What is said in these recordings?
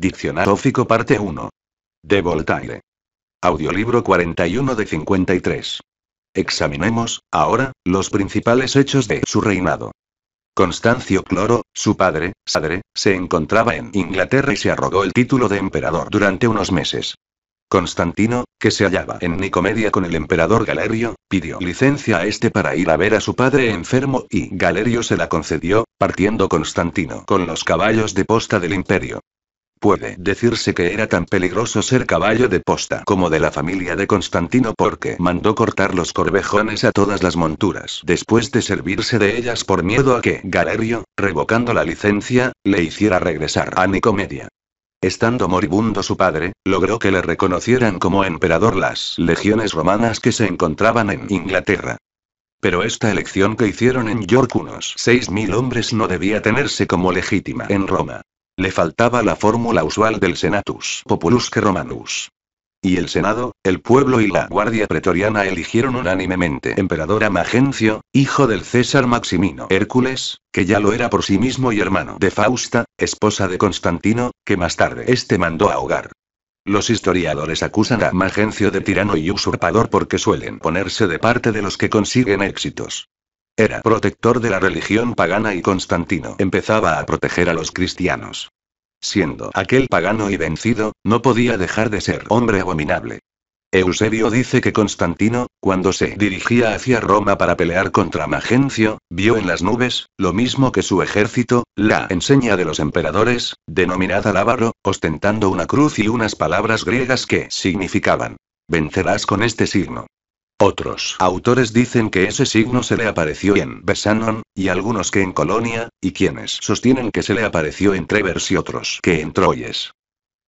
Diccionario Ófico parte 1. De Voltaire. Audiolibro 41 de 53. Examinemos, ahora, los principales hechos de su reinado. Constancio Cloro, su padre, Sadre, se encontraba en Inglaterra y se arrogó el título de emperador durante unos meses. Constantino, que se hallaba en Nicomedia con el emperador Galerio, pidió licencia a este para ir a ver a su padre enfermo y Galerio se la concedió, partiendo Constantino con los caballos de posta del imperio. Puede decirse que era tan peligroso ser caballo de posta como de la familia de Constantino porque mandó cortar los corvejones a todas las monturas después de servirse de ellas por miedo a que Galerio, revocando la licencia, le hiciera regresar a Nicomedia. Estando moribundo su padre, logró que le reconocieran como emperador las legiones romanas que se encontraban en Inglaterra. Pero esta elección que hicieron en York unos 6.000 hombres no debía tenerse como legítima en Roma. Le faltaba la fórmula usual del Senatus Populusque Romanus. Y el Senado, el pueblo y la Guardia Pretoriana eligieron unánimemente emperador a Magencio, hijo del César Maximino Hércules, que ya lo era por sí mismo y hermano de Fausta, esposa de Constantino, que más tarde este mandó a ahogar. Los historiadores acusan a Magencio de tirano y usurpador porque suelen ponerse de parte de los que consiguen éxitos. Era protector de la religión pagana y Constantino empezaba a proteger a los cristianos. Siendo aquel pagano y vencido, no podía dejar de ser hombre abominable. Eusebio dice que Constantino, cuando se dirigía hacia Roma para pelear contra Magencio, vio en las nubes, lo mismo que su ejército, la enseña de los emperadores, denominada Lávaro, ostentando una cruz y unas palabras griegas que significaban, vencerás con este signo. Otros autores dicen que ese signo se le apareció en Besanon, y algunos que en Colonia, y quienes sostienen que se le apareció en Trevers y otros que en Troyes.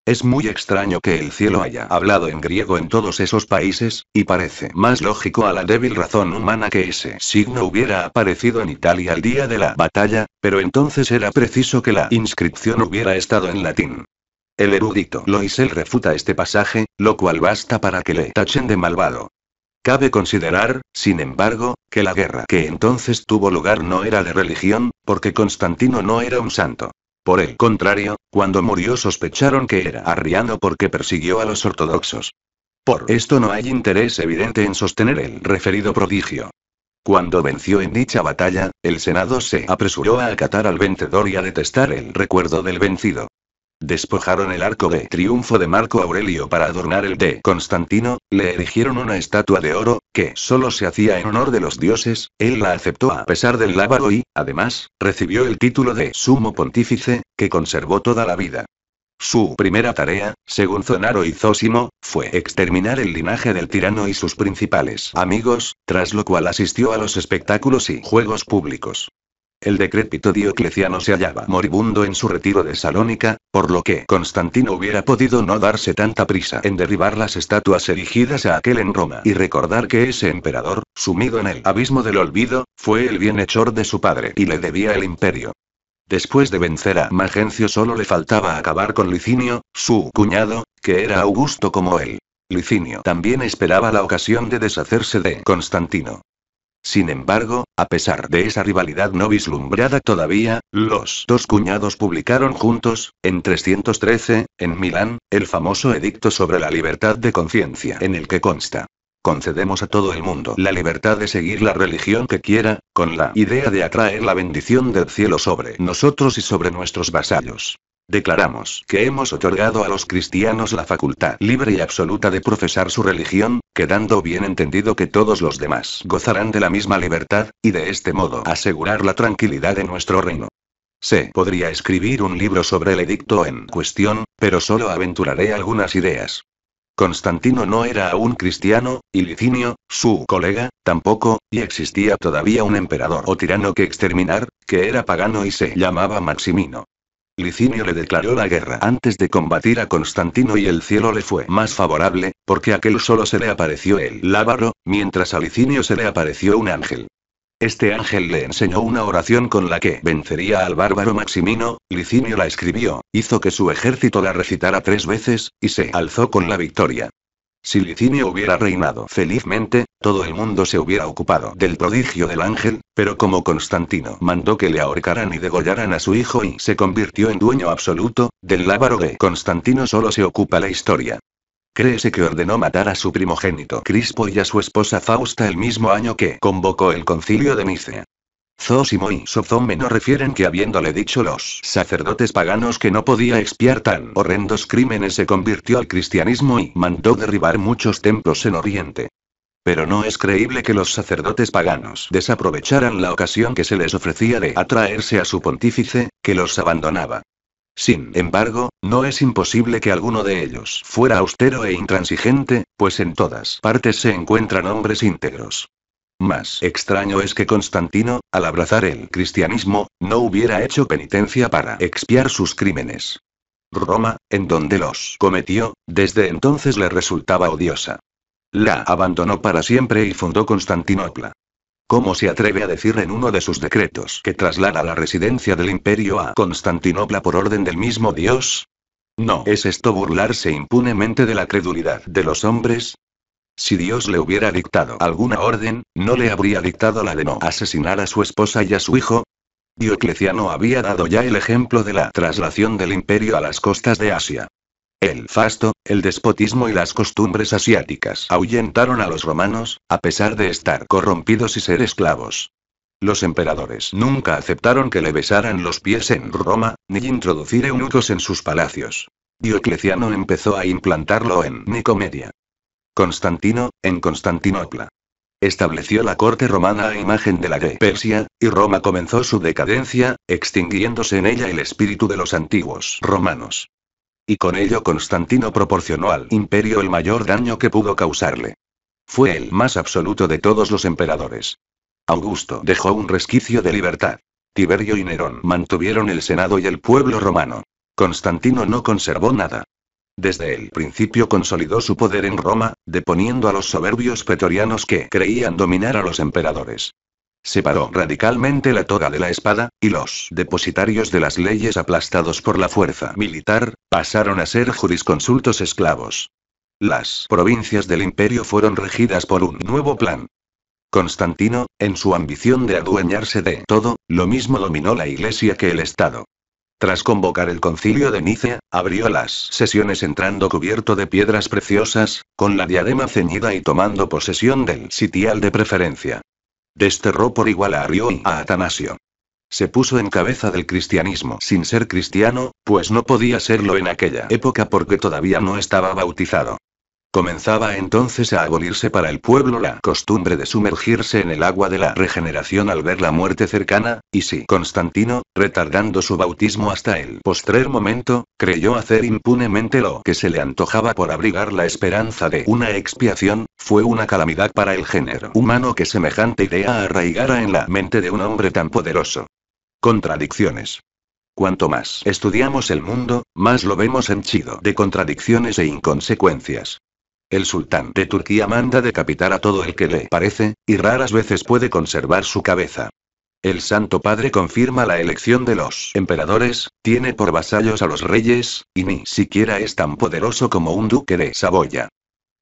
Es muy extraño que el cielo haya hablado en griego en todos esos países, y parece más lógico a la débil razón humana que ese signo hubiera aparecido en Italia el día de la batalla, pero entonces era preciso que la inscripción hubiera estado en latín. El erudito Loisel refuta este pasaje, lo cual basta para que le tachen de malvado. Cabe considerar, sin embargo, que la guerra que entonces tuvo lugar no era de religión, porque Constantino no era un santo. Por el contrario, cuando murió sospecharon que era arriano porque persiguió a los ortodoxos. Por esto no hay interés evidente en sostener el referido prodigio. Cuando venció en dicha batalla, el Senado se apresuró a acatar al vencedor y a detestar el recuerdo del vencido. Despojaron el arco de triunfo de Marco Aurelio para adornar el de Constantino, le erigieron una estatua de oro, que solo se hacía en honor de los dioses, él la aceptó a pesar del lábaro y, además, recibió el título de sumo pontífice, que conservó toda la vida. Su primera tarea, según Zonaro y Zósimo, fue exterminar el linaje del tirano y sus principales amigos, tras lo cual asistió a los espectáculos y juegos públicos el decrépito Diocleciano se hallaba moribundo en su retiro de Salónica, por lo que Constantino hubiera podido no darse tanta prisa en derribar las estatuas erigidas a aquel en Roma y recordar que ese emperador, sumido en el abismo del olvido, fue el bienhechor de su padre y le debía el imperio. Después de vencer a Magencio solo le faltaba acabar con Licinio, su cuñado, que era augusto como él. Licinio también esperaba la ocasión de deshacerse de Constantino. Sin embargo, a pesar de esa rivalidad no vislumbrada todavía, los dos cuñados publicaron juntos, en 313, en Milán, el famoso edicto sobre la libertad de conciencia en el que consta. Concedemos a todo el mundo la libertad de seguir la religión que quiera, con la idea de atraer la bendición del cielo sobre nosotros y sobre nuestros vasallos. Declaramos que hemos otorgado a los cristianos la facultad libre y absoluta de profesar su religión, quedando bien entendido que todos los demás gozarán de la misma libertad, y de este modo asegurar la tranquilidad de nuestro reino. Se podría escribir un libro sobre el edicto en cuestión, pero solo aventuraré algunas ideas. Constantino no era aún cristiano, y Licinio, su colega, tampoco, y existía todavía un emperador o tirano que exterminar, que era pagano y se llamaba Maximino. Licinio le declaró la guerra antes de combatir a Constantino y el cielo le fue más favorable, porque a aquel solo se le apareció el lábaro, mientras a Licinio se le apareció un ángel. Este ángel le enseñó una oración con la que vencería al bárbaro Maximino, Licinio la escribió, hizo que su ejército la recitara tres veces, y se alzó con la victoria. Si Licinio hubiera reinado felizmente, todo el mundo se hubiera ocupado del prodigio del ángel, pero como Constantino mandó que le ahorcaran y degollaran a su hijo y se convirtió en dueño absoluto, del lábaro de Constantino solo se ocupa la historia. Créese que ordenó matar a su primogénito Crispo y a su esposa Fausta el mismo año que convocó el concilio de Nicea. Zosimo y no refieren que habiéndole dicho los sacerdotes paganos que no podía expiar tan horrendos crímenes se convirtió al cristianismo y mandó derribar muchos templos en Oriente. Pero no es creíble que los sacerdotes paganos desaprovecharan la ocasión que se les ofrecía de atraerse a su pontífice, que los abandonaba. Sin embargo, no es imposible que alguno de ellos fuera austero e intransigente, pues en todas partes se encuentran hombres íntegros. Más extraño es que Constantino, al abrazar el cristianismo, no hubiera hecho penitencia para expiar sus crímenes. Roma, en donde los cometió, desde entonces le resultaba odiosa. La abandonó para siempre y fundó Constantinopla. ¿Cómo se atreve a decir en uno de sus decretos que traslada la residencia del imperio a Constantinopla por orden del mismo Dios? ¿No es esto burlarse impunemente de la credulidad de los hombres? Si Dios le hubiera dictado alguna orden, ¿no le habría dictado la de no asesinar a su esposa y a su hijo? Diocleciano había dado ya el ejemplo de la traslación del imperio a las costas de Asia. El fasto, el despotismo y las costumbres asiáticas ahuyentaron a los romanos, a pesar de estar corrompidos y ser esclavos. Los emperadores nunca aceptaron que le besaran los pies en Roma, ni introducir eunucos en sus palacios. Diocleciano empezó a implantarlo en Nicomedia, Constantino, en Constantinopla. Estableció la corte romana a imagen de la de Persia, y Roma comenzó su decadencia, extinguiéndose en ella el espíritu de los antiguos romanos. Y con ello Constantino proporcionó al imperio el mayor daño que pudo causarle. Fue el más absoluto de todos los emperadores. Augusto dejó un resquicio de libertad. Tiberio y Nerón mantuvieron el Senado y el pueblo romano. Constantino no conservó nada. Desde el principio consolidó su poder en Roma, deponiendo a los soberbios pretorianos que creían dominar a los emperadores. Separó radicalmente la toga de la espada, y los depositarios de las leyes aplastados por la fuerza militar, pasaron a ser jurisconsultos esclavos. Las provincias del imperio fueron regidas por un nuevo plan. Constantino, en su ambición de adueñarse de todo, lo mismo dominó la iglesia que el Estado. Tras convocar el concilio de Nicea, abrió las sesiones entrando cubierto de piedras preciosas, con la diadema ceñida y tomando posesión del sitial de preferencia. Desterró por igual a y a Atanasio. Se puso en cabeza del cristianismo sin ser cristiano, pues no podía serlo en aquella época porque todavía no estaba bautizado. Comenzaba entonces a abolirse para el pueblo la costumbre de sumergirse en el agua de la regeneración al ver la muerte cercana, y si Constantino, retardando su bautismo hasta el postrer momento, creyó hacer impunemente lo que se le antojaba por abrigar la esperanza de una expiación, fue una calamidad para el género humano que semejante idea arraigara en la mente de un hombre tan poderoso. Contradicciones. Cuanto más estudiamos el mundo, más lo vemos henchido de contradicciones e inconsecuencias. El sultán de Turquía manda decapitar a todo el que le parece, y raras veces puede conservar su cabeza. El Santo Padre confirma la elección de los emperadores, tiene por vasallos a los reyes, y ni siquiera es tan poderoso como un duque de Saboya.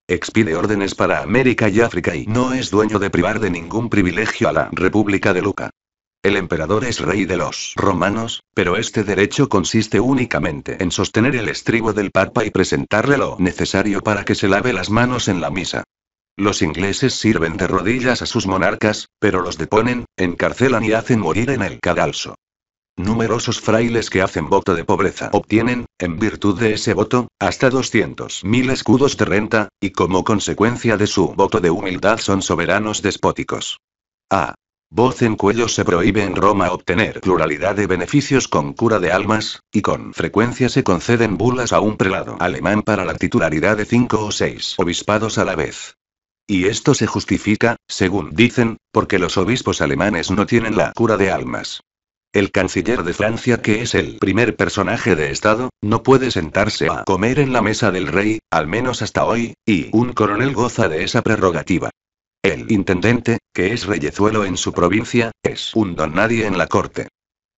Expide órdenes para América y África y no es dueño de privar de ningún privilegio a la República de Luca. El emperador es rey de los romanos, pero este derecho consiste únicamente en sostener el estribo del papa y presentarle lo necesario para que se lave las manos en la misa. Los ingleses sirven de rodillas a sus monarcas, pero los deponen, encarcelan y hacen morir en el cadalso. Numerosos frailes que hacen voto de pobreza obtienen, en virtud de ese voto, hasta 200.000 escudos de renta, y como consecuencia de su voto de humildad son soberanos despóticos. Ah, Voz en cuello se prohíbe en Roma obtener pluralidad de beneficios con cura de almas, y con frecuencia se conceden bulas a un prelado alemán para la titularidad de cinco o seis obispados a la vez. Y esto se justifica, según dicen, porque los obispos alemanes no tienen la cura de almas. El canciller de Francia, que es el primer personaje de Estado, no puede sentarse a comer en la mesa del rey, al menos hasta hoy, y un coronel goza de esa prerrogativa. El intendente, que es reyezuelo en su provincia, es un don nadie en la corte.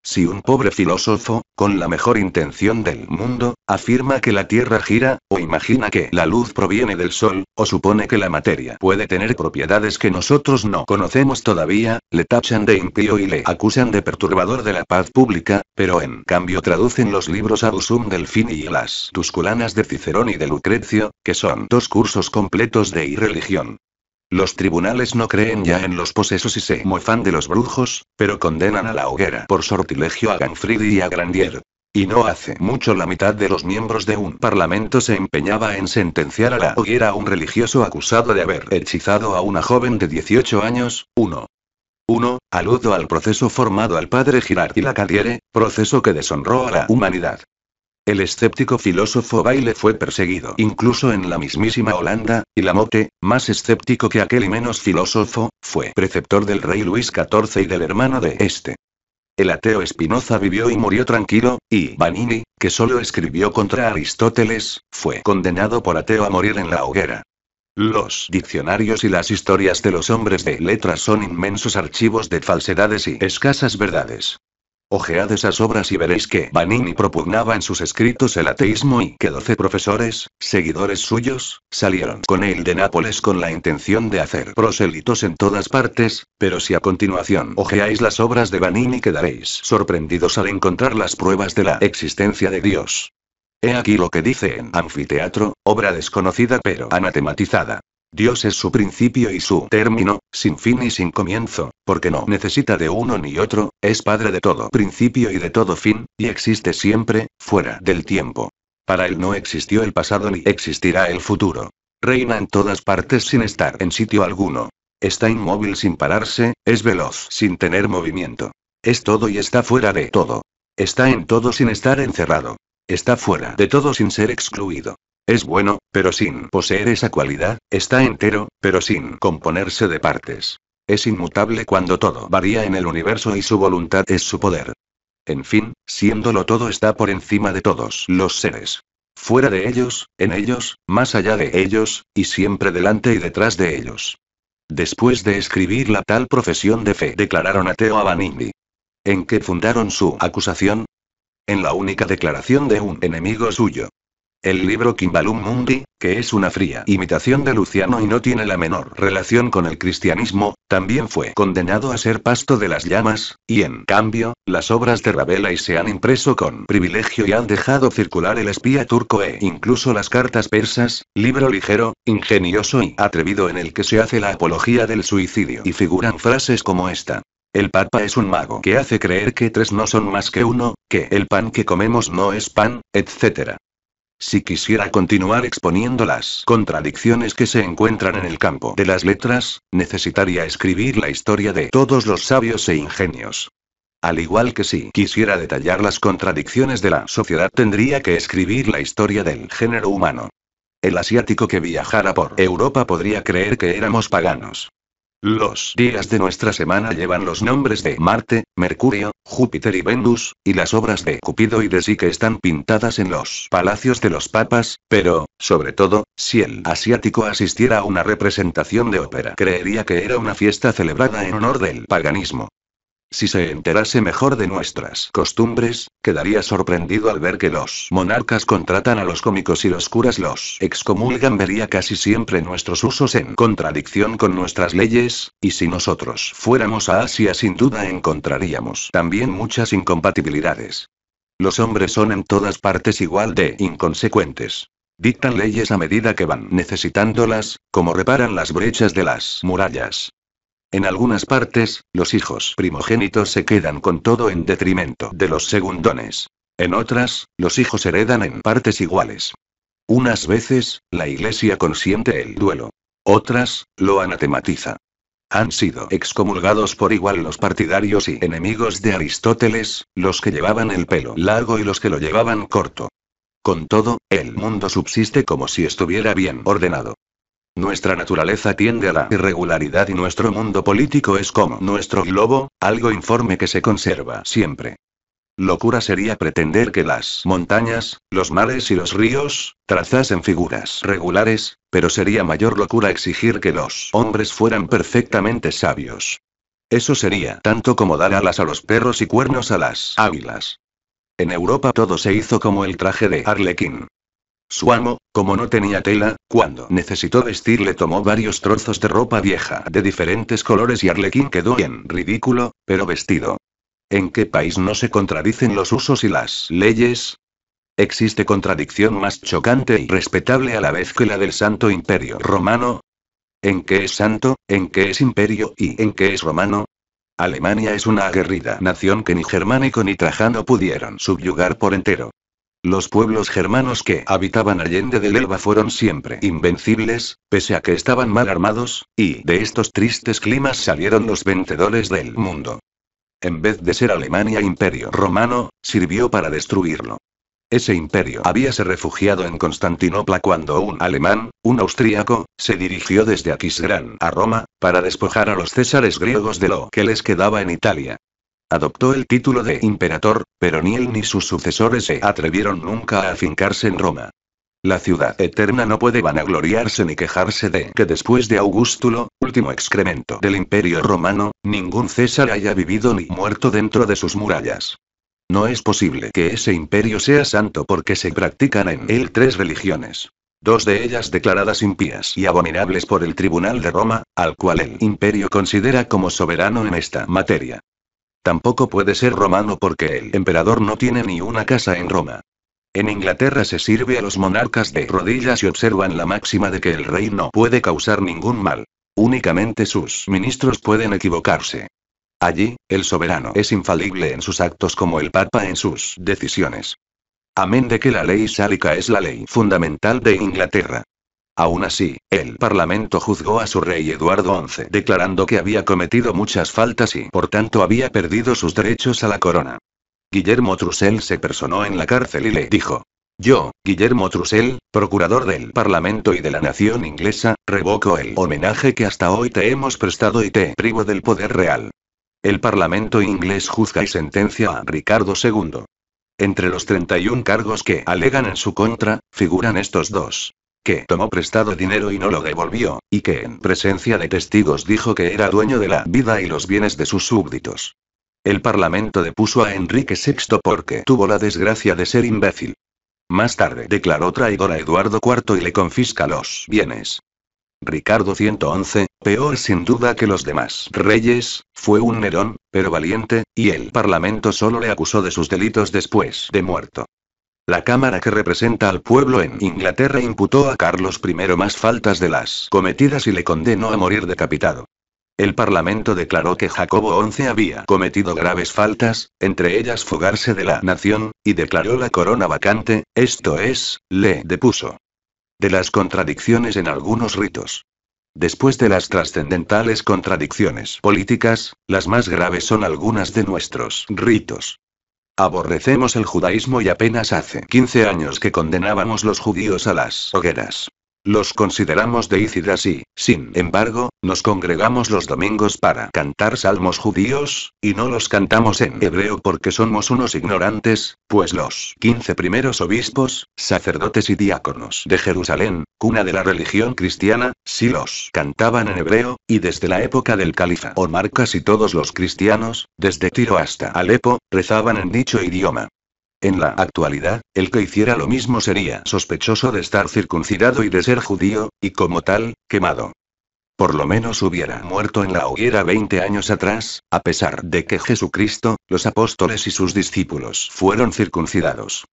Si un pobre filósofo, con la mejor intención del mundo, afirma que la Tierra gira, o imagina que la luz proviene del Sol, o supone que la materia puede tener propiedades que nosotros no conocemos todavía, le tachan de impío y le acusan de perturbador de la paz pública, pero en cambio traducen los libros a del Fin y las Tusculanas de Cicerón y de Lucrecio, que son dos cursos completos de irreligión. Los tribunales no creen ya en los posesos y se mofan de los brujos, pero condenan a la hoguera por sortilegio a Ganfrid y a Grandier. Y no hace mucho la mitad de los miembros de un parlamento se empeñaba en sentenciar a la hoguera a un religioso acusado de haber hechizado a una joven de 18 años, 1. 1. Aludo al proceso formado al padre Girard y la Caliere, proceso que deshonró a la humanidad. El escéptico filósofo Baile fue perseguido incluso en la mismísima Holanda, y Lamotte, más escéptico que aquel y menos filósofo, fue preceptor del rey Luis XIV y del hermano de este. El ateo Spinoza vivió y murió tranquilo, y Vanini, que solo escribió contra Aristóteles, fue condenado por ateo a morir en la hoguera. Los diccionarios y las historias de los hombres de letras son inmensos archivos de falsedades y escasas verdades. Ojead esas obras y veréis que Vanini propugnaba en sus escritos el ateísmo y que doce profesores, seguidores suyos, salieron con él de Nápoles con la intención de hacer prosélitos en todas partes, pero si a continuación ojeáis las obras de Vanini quedaréis sorprendidos al encontrar las pruebas de la existencia de Dios. He aquí lo que dice en Anfiteatro, obra desconocida pero anatematizada. Dios es su principio y su término, sin fin y sin comienzo, porque no necesita de uno ni otro, es padre de todo principio y de todo fin, y existe siempre, fuera del tiempo. Para él no existió el pasado ni existirá el futuro. Reina en todas partes sin estar en sitio alguno. Está inmóvil sin pararse, es veloz sin tener movimiento. Es todo y está fuera de todo. Está en todo sin estar encerrado. Está fuera de todo sin ser excluido. Es bueno, pero sin poseer esa cualidad, está entero, pero sin componerse de partes. Es inmutable cuando todo varía en el universo y su voluntad es su poder. En fin, siéndolo todo está por encima de todos los seres. Fuera de ellos, en ellos, más allá de ellos, y siempre delante y detrás de ellos. Después de escribir la tal profesión de fe, declararon ateo a ¿En qué fundaron su acusación? En la única declaración de un enemigo suyo. El libro Kimbalum Mundi, que es una fría imitación de Luciano y no tiene la menor relación con el cristianismo, también fue condenado a ser pasto de las llamas, y en cambio, las obras de y se han impreso con privilegio y han dejado circular el espía turco e incluso las cartas persas, libro ligero, ingenioso y atrevido en el que se hace la apología del suicidio y figuran frases como esta. El Papa es un mago que hace creer que tres no son más que uno, que el pan que comemos no es pan, etc. Si quisiera continuar exponiendo las contradicciones que se encuentran en el campo de las letras, necesitaría escribir la historia de todos los sabios e ingenios. Al igual que si quisiera detallar las contradicciones de la sociedad tendría que escribir la historia del género humano. El asiático que viajara por Europa podría creer que éramos paganos. Los días de nuestra semana llevan los nombres de Marte, Mercurio, Júpiter y Venus, y las obras de Cupido y de que están pintadas en los palacios de los papas, pero, sobre todo, si el asiático asistiera a una representación de ópera, creería que era una fiesta celebrada en honor del paganismo. Si se enterase mejor de nuestras costumbres, quedaría sorprendido al ver que los monarcas contratan a los cómicos y los curas los excomulgan. Vería casi siempre nuestros usos en contradicción con nuestras leyes, y si nosotros fuéramos a Asia sin duda encontraríamos también muchas incompatibilidades. Los hombres son en todas partes igual de inconsecuentes. Dictan leyes a medida que van necesitándolas, como reparan las brechas de las murallas, en algunas partes, los hijos primogénitos se quedan con todo en detrimento de los segundones. En otras, los hijos heredan en partes iguales. Unas veces, la Iglesia consiente el duelo. Otras, lo anatematiza. Han sido excomulgados por igual los partidarios y enemigos de Aristóteles, los que llevaban el pelo largo y los que lo llevaban corto. Con todo, el mundo subsiste como si estuviera bien ordenado. Nuestra naturaleza tiende a la irregularidad y nuestro mundo político es como nuestro globo, algo informe que se conserva siempre. Locura sería pretender que las montañas, los mares y los ríos, trazasen figuras regulares, pero sería mayor locura exigir que los hombres fueran perfectamente sabios. Eso sería tanto como dar alas a los perros y cuernos a las águilas. En Europa todo se hizo como el traje de Arlequín. Su amo, como no tenía tela, cuando necesitó vestir le tomó varios trozos de ropa vieja de diferentes colores y Arlequín quedó en ridículo, pero vestido. ¿En qué país no se contradicen los usos y las leyes? ¿Existe contradicción más chocante y respetable a la vez que la del Santo Imperio Romano? ¿En qué es santo, en qué es imperio y en qué es romano? Alemania es una aguerrida nación que ni germánico ni trajano pudieron subyugar por entero. Los pueblos germanos que habitaban Allende del Elba fueron siempre invencibles, pese a que estaban mal armados, y de estos tristes climas salieron los vencedores del mundo. En vez de ser Alemania imperio romano, sirvió para destruirlo. Ese imperio habíase refugiado en Constantinopla cuando un alemán, un austríaco, se dirigió desde Aquisgrán a Roma, para despojar a los césares griegos de lo que les quedaba en Italia adoptó el título de emperador, pero ni él ni sus sucesores se atrevieron nunca a afincarse en Roma. La ciudad eterna no puede vanagloriarse ni quejarse de que después de Augustulo, último excremento del imperio romano, ningún César haya vivido ni muerto dentro de sus murallas. No es posible que ese imperio sea santo porque se practican en él tres religiones. Dos de ellas declaradas impías y abominables por el Tribunal de Roma, al cual el imperio considera como soberano en esta materia. Tampoco puede ser romano porque el emperador no tiene ni una casa en Roma. En Inglaterra se sirve a los monarcas de rodillas y observan la máxima de que el rey no puede causar ningún mal. Únicamente sus ministros pueden equivocarse. Allí, el soberano es infalible en sus actos como el papa en sus decisiones. Amén de que la ley sálica es la ley fundamental de Inglaterra. Aún así, el Parlamento juzgó a su rey Eduardo XI declarando que había cometido muchas faltas y por tanto había perdido sus derechos a la corona. Guillermo Trussell se personó en la cárcel y le dijo, yo, Guillermo Trussell, procurador del Parlamento y de la Nación inglesa, revoco el homenaje que hasta hoy te hemos prestado y te privo del poder real. El Parlamento inglés juzga y sentencia a Ricardo II. Entre los 31 cargos que alegan en su contra, figuran estos dos que tomó prestado dinero y no lo devolvió, y que en presencia de testigos dijo que era dueño de la vida y los bienes de sus súbditos. El Parlamento depuso a Enrique VI porque tuvo la desgracia de ser imbécil. Más tarde declaró traidor a Eduardo IV y le confisca los bienes. Ricardo 111, peor sin duda que los demás reyes, fue un Nerón, pero valiente, y el Parlamento solo le acusó de sus delitos después de muerto. La Cámara que representa al pueblo en Inglaterra imputó a Carlos I más faltas de las cometidas y le condenó a morir decapitado. El Parlamento declaró que Jacobo XI había cometido graves faltas, entre ellas fugarse de la nación, y declaró la corona vacante, esto es, le depuso. De las contradicciones en algunos ritos. Después de las trascendentales contradicciones políticas, las más graves son algunas de nuestros ritos. Aborrecemos el judaísmo y apenas hace 15 años que condenábamos los judíos a las hogueras. Los consideramos deícidas y, sin embargo, nos congregamos los domingos para cantar salmos judíos, y no los cantamos en hebreo porque somos unos ignorantes, pues los quince primeros obispos, sacerdotes y diáconos de Jerusalén, cuna de la religión cristiana, sí los cantaban en hebreo, y desde la época del califa Omar casi todos los cristianos, desde Tiro hasta Alepo, rezaban en dicho idioma. En la actualidad, el que hiciera lo mismo sería sospechoso de estar circuncidado y de ser judío, y como tal, quemado. Por lo menos hubiera muerto en la hoguera 20 años atrás, a pesar de que Jesucristo, los apóstoles y sus discípulos fueron circuncidados.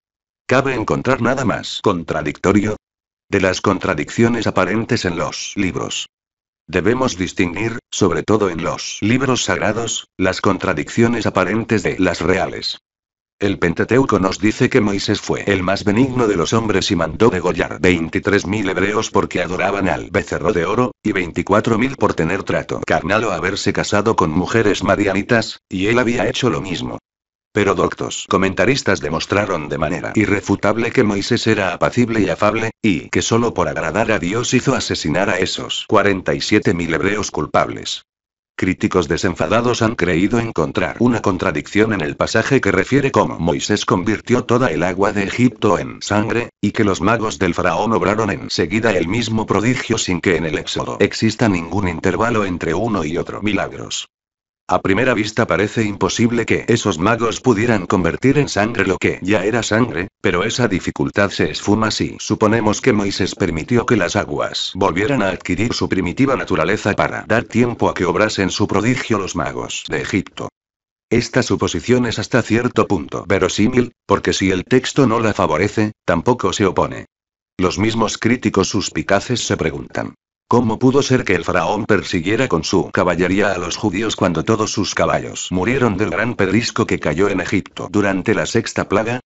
¿Cabe encontrar nada más contradictorio? De las contradicciones aparentes en los libros. Debemos distinguir, sobre todo en los libros sagrados, las contradicciones aparentes de las reales. El Pentateuco nos dice que Moisés fue el más benigno de los hombres y mandó degollar 23.000 hebreos porque adoraban al becerro de oro, y 24.000 por tener trato carnal o haberse casado con mujeres marianitas, y él había hecho lo mismo. Pero doctos comentaristas demostraron de manera irrefutable que Moisés era apacible y afable, y que solo por agradar a Dios hizo asesinar a esos 47.000 hebreos culpables. Críticos desenfadados han creído encontrar una contradicción en el pasaje que refiere cómo Moisés convirtió toda el agua de Egipto en sangre, y que los magos del faraón obraron enseguida el mismo prodigio sin que en el Éxodo exista ningún intervalo entre uno y otro milagros. A primera vista parece imposible que esos magos pudieran convertir en sangre lo que ya era sangre, pero esa dificultad se esfuma si suponemos que Moisés permitió que las aguas volvieran a adquirir su primitiva naturaleza para dar tiempo a que obrasen su prodigio los magos de Egipto. Esta suposición es hasta cierto punto verosímil, porque si el texto no la favorece, tampoco se opone. Los mismos críticos suspicaces se preguntan, ¿Cómo pudo ser que el faraón persiguiera con su caballería a los judíos cuando todos sus caballos murieron del gran pedrisco que cayó en Egipto durante la sexta plaga?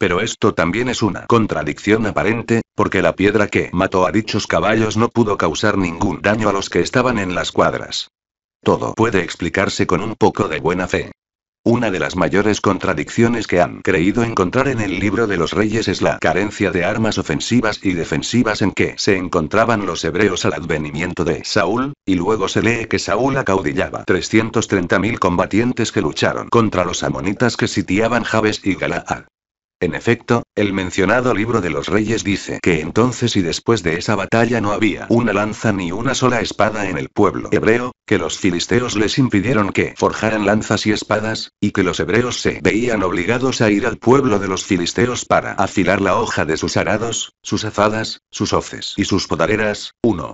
Pero esto también es una contradicción aparente, porque la piedra que mató a dichos caballos no pudo causar ningún daño a los que estaban en las cuadras. Todo puede explicarse con un poco de buena fe. Una de las mayores contradicciones que han creído encontrar en el libro de los reyes es la carencia de armas ofensivas y defensivas en que se encontraban los hebreos al advenimiento de Saúl, y luego se lee que Saúl acaudillaba 330.000 combatientes que lucharon contra los amonitas que sitiaban Jabes y Galaad. En efecto, el mencionado libro de los reyes dice que entonces y después de esa batalla no había una lanza ni una sola espada en el pueblo hebreo, que los filisteos les impidieron que forjaran lanzas y espadas, y que los hebreos se veían obligados a ir al pueblo de los filisteos para afilar la hoja de sus arados, sus azadas, sus hoces y sus podareras. 1.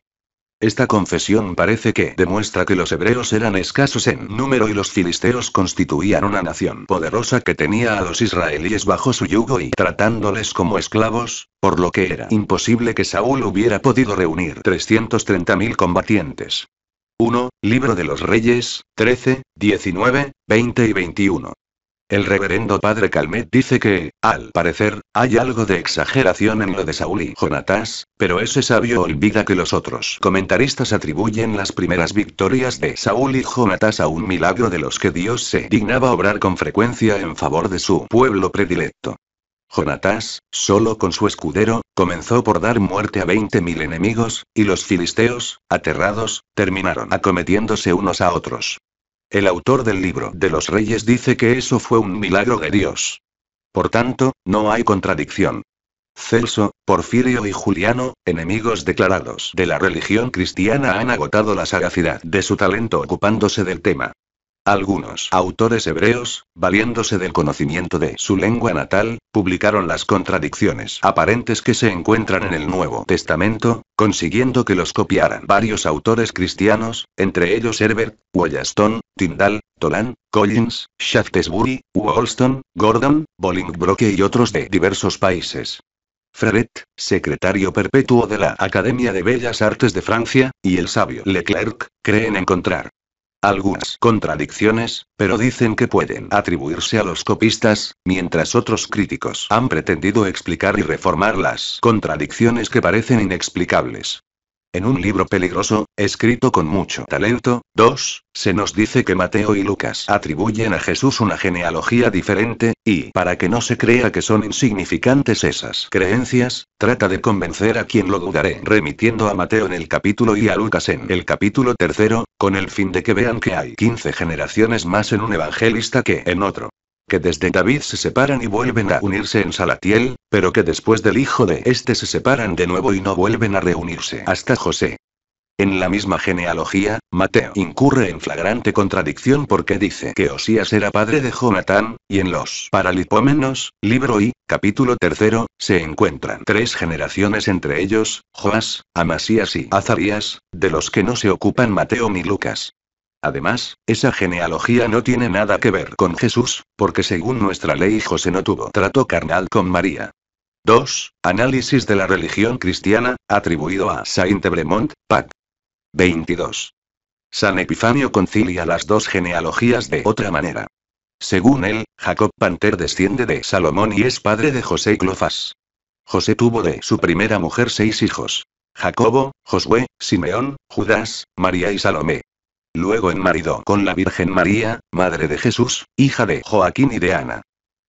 Esta confesión parece que demuestra que los hebreos eran escasos en número y los filisteos constituían una nación poderosa que tenía a los israelíes bajo su yugo y tratándoles como esclavos, por lo que era imposible que Saúl hubiera podido reunir 330.000 combatientes. 1, Libro de los Reyes, 13, 19, 20 y 21. El reverendo padre Calmet dice que, al parecer, hay algo de exageración en lo de Saúl y Jonatás, pero ese sabio olvida que los otros comentaristas atribuyen las primeras victorias de Saúl y Jonatás a un milagro de los que Dios se dignaba obrar con frecuencia en favor de su pueblo predilecto. Jonatás, solo con su escudero, comenzó por dar muerte a 20.000 enemigos, y los filisteos, aterrados, terminaron acometiéndose unos a otros. El autor del libro de los reyes dice que eso fue un milagro de Dios. Por tanto, no hay contradicción. Celso, Porfirio y Juliano, enemigos declarados de la religión cristiana, han agotado la sagacidad de su talento ocupándose del tema. Algunos autores hebreos, valiéndose del conocimiento de su lengua natal, publicaron las contradicciones aparentes que se encuentran en el Nuevo Testamento, consiguiendo que los copiaran varios autores cristianos, entre ellos Herbert, Wollaston, Tyndall, Tolan, Collins, Shaftesbury, Wollstone, Gordon, Bolingbroke y otros de diversos países. Freret, secretario perpetuo de la Academia de Bellas Artes de Francia, y el sabio Leclerc, creen encontrar algunas contradicciones, pero dicen que pueden atribuirse a los copistas, mientras otros críticos han pretendido explicar y reformar las contradicciones que parecen inexplicables. En un libro peligroso, escrito con mucho talento, 2, se nos dice que Mateo y Lucas atribuyen a Jesús una genealogía diferente, y, para que no se crea que son insignificantes esas creencias, trata de convencer a quien lo dudaré, remitiendo a Mateo en el capítulo y a Lucas en el capítulo tercero, con el fin de que vean que hay 15 generaciones más en un evangelista que en otro que desde David se separan y vuelven a unirse en Salatiel, pero que después del hijo de este se separan de nuevo y no vuelven a reunirse hasta José. En la misma genealogía, Mateo incurre en flagrante contradicción porque dice que Osías era padre de Jonatán, y en los Paralipómenos, libro I, capítulo tercero, se encuentran tres generaciones entre ellos, Joás, Amasías y Azarías, de los que no se ocupan Mateo ni Lucas. Además, esa genealogía no tiene nada que ver con Jesús, porque según nuestra ley José no tuvo trato carnal con María. 2. Análisis de la religión cristiana, atribuido a Saint-Ebremont, Pac. 22. San Epifanio concilia las dos genealogías de otra manera. Según él, Jacob Panter desciende de Salomón y es padre de José y José tuvo de su primera mujer seis hijos. Jacobo, Josué, Simeón, Judas, María y Salomé. Luego en marido con la Virgen María, madre de Jesús, hija de Joaquín y de Ana.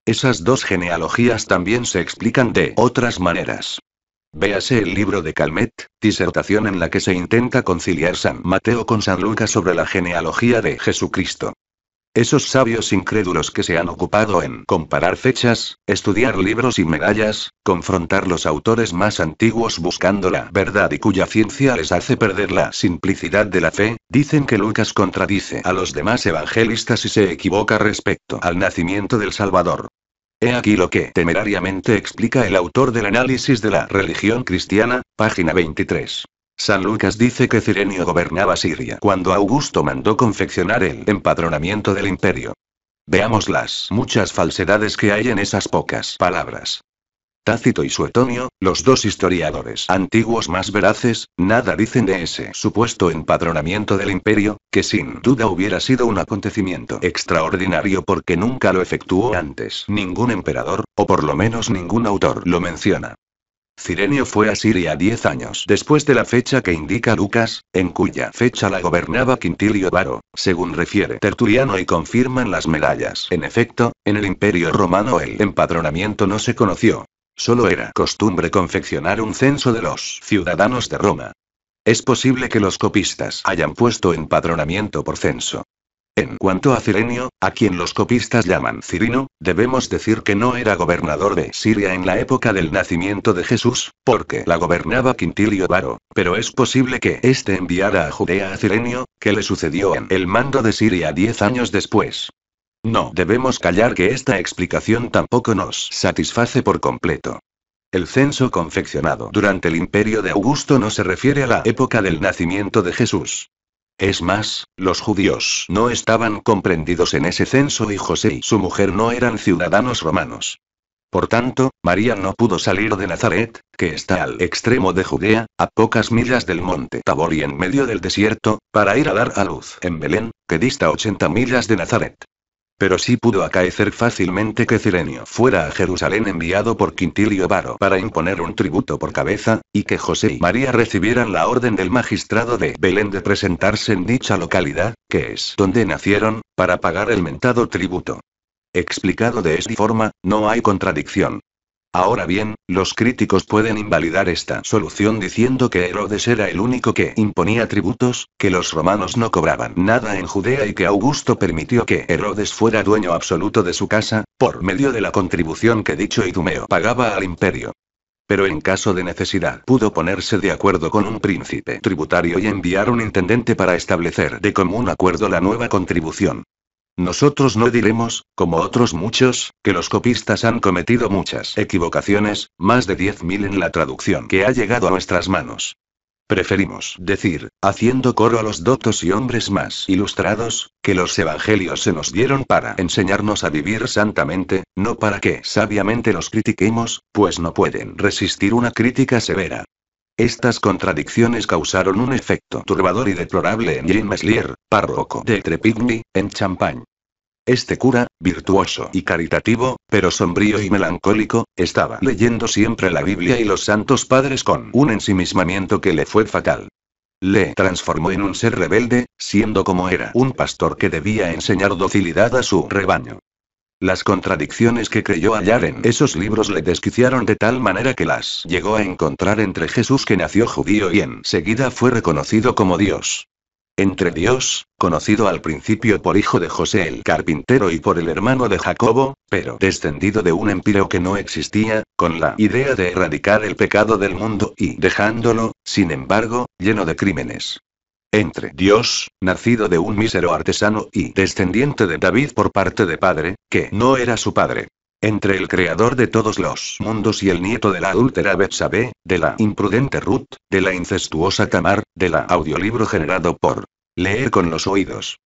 Esas dos genealogías también se explican de otras maneras. Véase el libro de Calmet, disertación en la que se intenta conciliar San Mateo con San Lucas sobre la genealogía de Jesucristo. Esos sabios incrédulos que se han ocupado en comparar fechas, estudiar libros y medallas, confrontar los autores más antiguos buscando la verdad y cuya ciencia les hace perder la simplicidad de la fe, dicen que Lucas contradice a los demás evangelistas y se equivoca respecto al nacimiento del Salvador. He aquí lo que temerariamente explica el autor del análisis de la religión cristiana, página 23. San Lucas dice que Cirenio gobernaba Siria cuando Augusto mandó confeccionar el empadronamiento del imperio. Veamos las muchas falsedades que hay en esas pocas palabras. Tácito y Suetonio, los dos historiadores antiguos más veraces, nada dicen de ese supuesto empadronamiento del imperio, que sin duda hubiera sido un acontecimiento extraordinario porque nunca lo efectuó antes ningún emperador, o por lo menos ningún autor lo menciona. Cirenio fue a Siria diez años después de la fecha que indica Lucas, en cuya fecha la gobernaba Quintilio Varo, según refiere Tertuliano y confirman las medallas. En efecto, en el Imperio Romano el empadronamiento no se conoció. Solo era costumbre confeccionar un censo de los ciudadanos de Roma. Es posible que los copistas hayan puesto empadronamiento por censo. En cuanto a Cirenio, a quien los copistas llaman Cirino, debemos decir que no era gobernador de Siria en la época del nacimiento de Jesús, porque la gobernaba Quintilio Varo, pero es posible que éste enviara a Judea a Cirenio, que le sucedió en el mando de Siria diez años después. No debemos callar que esta explicación tampoco nos satisface por completo. El censo confeccionado durante el imperio de Augusto no se refiere a la época del nacimiento de Jesús. Es más, los judíos no estaban comprendidos en ese censo y José y su mujer no eran ciudadanos romanos. Por tanto, María no pudo salir de Nazaret, que está al extremo de Judea, a pocas millas del monte Tabor y en medio del desierto, para ir a dar a luz en Belén, que dista 80 millas de Nazaret. Pero sí pudo acaecer fácilmente que Cirenio fuera a Jerusalén enviado por Quintilio Varo para imponer un tributo por cabeza, y que José y María recibieran la orden del magistrado de Belén de presentarse en dicha localidad, que es donde nacieron, para pagar el mentado tributo. Explicado de esta forma, no hay contradicción. Ahora bien, los críticos pueden invalidar esta solución diciendo que Herodes era el único que imponía tributos, que los romanos no cobraban nada en Judea y que Augusto permitió que Herodes fuera dueño absoluto de su casa, por medio de la contribución que dicho idumeo pagaba al imperio. Pero en caso de necesidad pudo ponerse de acuerdo con un príncipe tributario y enviar un intendente para establecer de común acuerdo la nueva contribución. Nosotros no diremos, como otros muchos, que los copistas han cometido muchas equivocaciones, más de 10.000 en la traducción que ha llegado a nuestras manos. Preferimos decir, haciendo coro a los doctos y hombres más ilustrados, que los evangelios se nos dieron para enseñarnos a vivir santamente, no para que sabiamente los critiquemos, pues no pueden resistir una crítica severa. Estas contradicciones causaron un efecto turbador y deplorable en Jean Meslier, párroco de Trepigny, en Champagne. Este cura, virtuoso y caritativo, pero sombrío y melancólico, estaba leyendo siempre la Biblia y los santos padres con un ensimismamiento que le fue fatal. Le transformó en un ser rebelde, siendo como era un pastor que debía enseñar docilidad a su rebaño. Las contradicciones que creyó hallar en esos libros le desquiciaron de tal manera que las llegó a encontrar entre Jesús que nació judío y enseguida fue reconocido como Dios. Entre Dios, conocido al principio por hijo de José el carpintero y por el hermano de Jacobo, pero descendido de un empiro que no existía, con la idea de erradicar el pecado del mundo y dejándolo, sin embargo, lleno de crímenes entre Dios, nacido de un mísero artesano y descendiente de David por parte de padre, que no era su padre. Entre el creador de todos los mundos y el nieto de la adúltera Betsabé, de la imprudente Ruth, de la incestuosa Tamar, la audiolibro generado por Leer con los oídos.